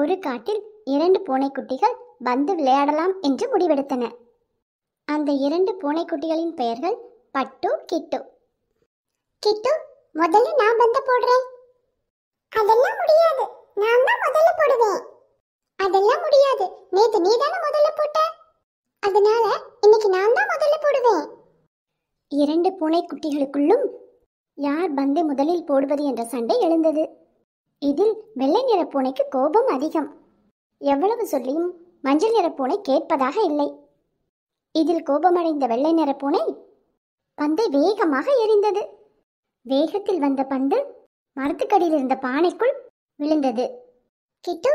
ஒரு காட்டில் இரண்டு பூனைக்குட்டிகள் வந்து விளையாடலாம் என்று முடிவெடுத்தன அந்த இரண்டு பூனைக்குட்டிகளின் பெயர்கள் பட்டு கிட்டு கிட்டு முதல்ல நான் பந்து போடுறேன் அதெல்லாம் முடியாது நான் தான் முதல்ல போடுவேன் அதெல்லாம் முடியாது நேத்து நீ தானே முதல்ல போட்ட அதனால இன்னைக்கு நான் தான் முதல்ல போடுவேன் இரண்டு பூனைக்குட்டிகளுக்குள்ளும் யார் பந்தை முதலில் போடுவது என்ற சண்டை எழுந்தது இதில் வெள்ளை நிற பூனைக்கு கோபம் அதிகம் எவ்வளவு சொல்லியும் மஞ்சள் நிற பூனை கேட்பதாக இல்லை இதில் கோபமடைந்த வெள்ளை நிற பூனை பந்தை வேகமாக எரிந்தது வேகத்தில் வந்த பந்து மரத்துக்கடியில் இருந்த பானைக்குள் விழுந்தது கிட்டு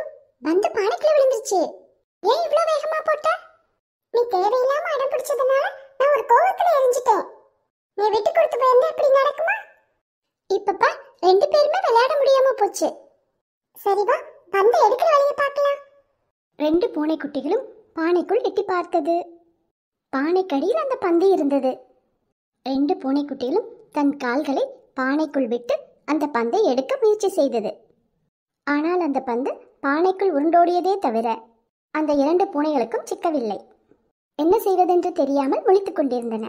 பந்து பானைக்குள் விழுந்துருச்சு ஏன் இவ்வளவு வேகமா போட்ட நீ தேவையில்லாம அடம் பிடிச்சதுனால நான் ஒரு கோபத்துல எரிஞ்சிட்டேன் நீ விட்டு கொடுத்து போயிருந்தா இப்படி நடக்குமா இப்பப்பா ரெண்டு பேருமே விளையாட முடியாம போச்சு சரி பந்து எடுக்கிற வழியை பார்க்கலாம் ரெண்டு பூனைக்குட்டிகளும் பானைக்குள் எட்டி பார்த்தது பானைக்கடியில் அந்த பந்து இருந்தது ரெண்டு பூனைக்குட்டிகளும் தன் கால்களை பானைக்குள் விட்டு அந்த பந்தை எடுக்க முயற்சி செய்தது ஆனால் அந்த பந்து பானைக்குள் உருண்டோடியதே தவிர அந்த இரண்டு பூனைகளுக்கும் சிக்கவில்லை என்ன செய்வதென்று தெரியாமல் முழித்து கொண்டிருந்தன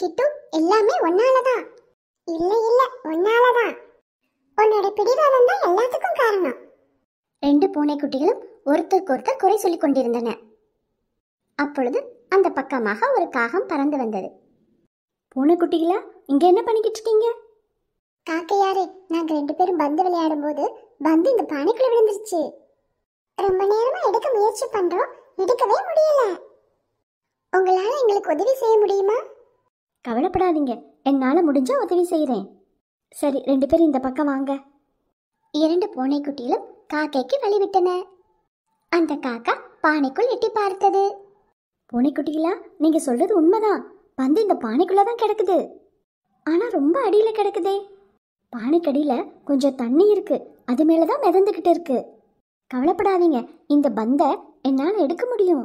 கிட்டு எல்லாமே ஒன்னாலதான் இல்லை இல்லை ஒன்னாலதான் உன்னோட பிடிவாதம் தான் எல்லாத்துக்கும் காரணம் ரெண்டு பூனைக்குட்டிகளும் ஒருத்தர் குறை சொல்லிக் கொண்டிருந்தன அப்பொழுது அந்த பக்கமாக ஒரு காகம் பறந்து வந்தது பூனைக்குட்டிகளா இங்க என்ன பண்ணிக்கிட்டு இருக்கீங்க காக்கையாரே நாங்க ரெண்டு பேரும் பந்து விளையாடும் போது பந்து இந்த பானைக்குள்ள விழுந்துருச்சு ரொம்ப நேரமா எடுக்க முயற்சி பண்றோம் எடுக்கவே முடியல உங்களால எங்களுக்கு உதவி செய்ய முடியுமா கவலைப்படாதீங்க என்னால முடிஞ்ச உதவி செய்யறேன் சரி ரெண்டு பேரும் இந்த பக்கம் வாங்க இரண்டு பூனைக்குட்டியிலும் காக்கைக்கு வழிவிட்டன அந்த காக்கா பானைக்குள் எட்டி பார்த்தது குட்டிகளா நீங்க சொல்றது உண்மைதான் பந்து இந்த பானைக்குள்ள தான் கிடக்குது ஆனா ரொம்ப அடியில கிடக்குதே பானைக்கடியில கொஞ்சம் தண்ணி இருக்கு அது மேலதான் மிதந்துகிட்டு இருக்கு கவலைப்படாதீங்க இந்த பந்தை என்னால எடுக்க முடியும்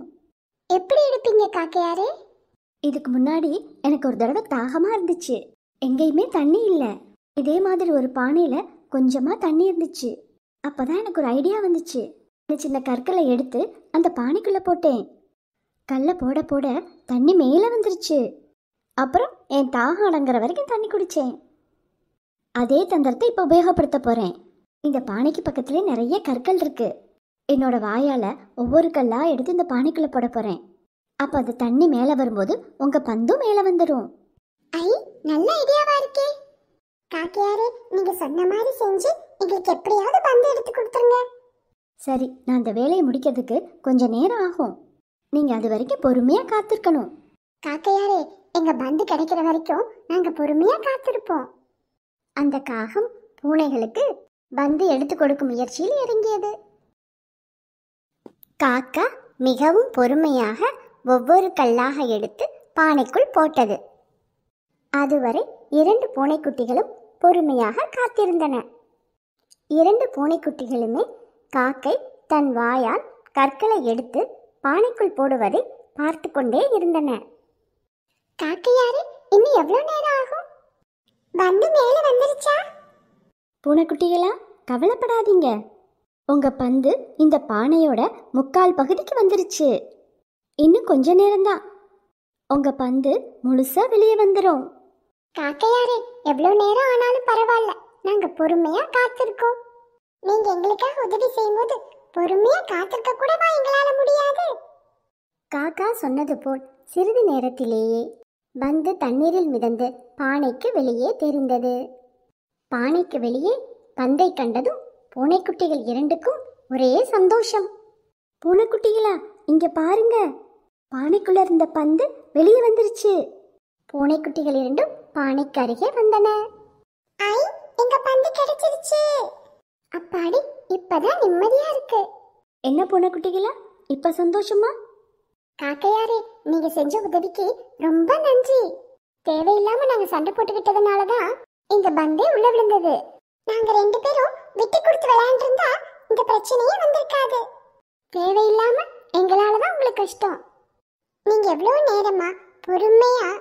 எப்படி எடுப்பீங்க காக்கையாரே இதுக்கு முன்னாடி எனக்கு ஒரு தடவை தாகமா இருந்துச்சு எங்கேயுமே தண்ணி இல்லை இதே மாதிரி ஒரு பானையில் கொஞ்சமாக தண்ணி இருந்துச்சு அப்போ தான் எனக்கு ஒரு ஐடியா வந்துச்சு சின்ன சின்ன கற்களை எடுத்து அந்த பானைக்குள்ளே போட்டேன் கல்லை போட போட தண்ணி மேலே வந்துருச்சு அப்புறம் என் தாகம் அடங்குற வரைக்கும் தண்ணி குடித்தேன் அதே தந்திரத்தை இப்போ உபயோகப்படுத்த போகிறேன் இந்த பானைக்கு பக்கத்துலேயே நிறைய கற்கள் இருக்குது என்னோட வாயால் ஒவ்வொரு கல்லாக எடுத்து இந்த பானைக்குள்ளே போட போகிறேன் அப்போ அந்த தண்ணி மேலே வரும்போது உங்கள் பந்தும் மேலே வந்துடும் ஐ நல்ல ஐடியாவாக இருக்கே பாக்கியாரே நீங்க சொன்ன மாதிரி செஞ்சு எங்களுக்கு எப்படியாவது பந்து எடுத்து கொடுத்துருங்க சரி நான் அந்த வேலையை முடிக்கிறதுக்கு கொஞ்சம் நேரம் ஆகும் நீங்க அது வரைக்கும் பொறுமையா காத்திருக்கணும் காக்கையாரே எங்க பந்து கிடைக்கிற வரைக்கும் நாங்க பொறுமையா காத்திருப்போம் அந்த காகம் பூனைகளுக்கு பந்து எடுத்து கொடுக்கும் முயற்சியில் இறங்கியது காக்கா மிகவும் பொறுமையாக ஒவ்வொரு கல்லாக எடுத்து பானைக்குள் போட்டது அதுவரை இரண்டு பூனைக்குட்டிகளும் பொறுமையாக காத்திருந்தன இரண்டு பூனைக்குட்டிகளுமே காக்கை தன் வாயால் கற்களை எடுத்து பானைக்குள் போடுவதை பார்த்து கொண்டே இருந்தன காக்கையாரு இன்னும் எவ்வளோ நேரம் ஆகும் வந்து மேலே வந்துருச்சா பூனைக்குட்டிகளா கவலைப்படாதீங்க உங்க பந்து இந்த பானையோட முக்கால் பகுதிக்கு வந்துருச்சு இன்னும் கொஞ்ச நேரம்தான் உங்க பந்து முழுசா வெளியே வந்துடும் காக்கையாரே எவ்வளவு நேரம் ஆனாலும் பரவாயில்ல நாங்க பொறுமையா காத்திருக்கோம் நீங்க எங்களுக்காக உதவி செய்யும் போது பொறுமையா காத்திருக்க கூடவா எங்களால முடியாது காக்கா சொன்னது போல் சிறிது நேரத்திலேயே பந்து தண்ணீரில் மிதந்து பானைக்கு வெளியே தெரிந்தது பானைக்கு வெளியே பந்தை கண்டதும் பூனைக்குட்டிகள் இரண்டுக்கும் ஒரே சந்தோஷம் பூனைக்குட்டிகளா இங்க பாருங்க பானைக்குள்ள இருந்த பந்து வெளியே வந்துருச்சு பூனை குட்டிகள் இரண்டும் பானைக்கு அருகே வந்தன ஐ எங்க பந்து கிடைச்சிருச்சு அப்பாடி இப்பதான் நிம்மதியா இருக்கு என்ன பூனை குட்டிகளா இப்ப சந்தோஷமா காக்கையாரே நீங்க செஞ்ச உதவிக்கு ரொம்ப நன்றி தேவையில்லாம நாங்க சண்டை போட்டுக்கிட்டதுனாலதான் இந்த பந்தே உள்ள விழுந்தது நாங்க ரெண்டு பேரும் விட்டு கொடுத்து விளையாண்டிருந்தா இந்த பிரச்சனையே வந்திருக்காது தேவையில்லாம எங்களாலதான் உங்களுக்கு கஷ்டம் நீங்க எவ்வளவு நேரமா பொறுமையா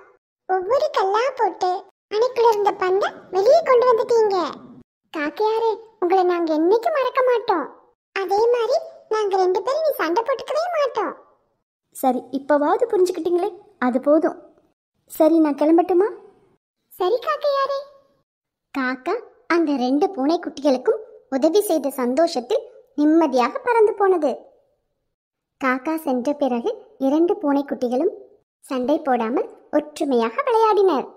ஒவ்வொரு கல்லா போட்டு அணைக்குள்ள இருந்த பந்த வெளியே கொண்டு வந்துட்டீங்க காக்கையாரு உங்களை நாங்க என்னைக்கு மறக்க மாட்டோம் அதே மாதிரி நாங்க ரெண்டு பேரும் நீ சண்டை போட்டுக்கவே மாட்டோம் சரி இப்போவாவது புரிஞ்சுக்கிட்டீங்களே அது போதும் சரி நான் கிளம்பட்டுமா சரி காக்கையாரே காக்கா அந்த ரெண்டு பூனை குட்டிகளுக்கும் உதவி செய்த சந்தோஷத்தில் நிம்மதியாக பறந்து போனது காக்கா சென்ற பிறகு இரண்டு பூனைக்குட்டிகளும் சண்டை போடாமல் ஒற்றுமையாக விளையாடினர்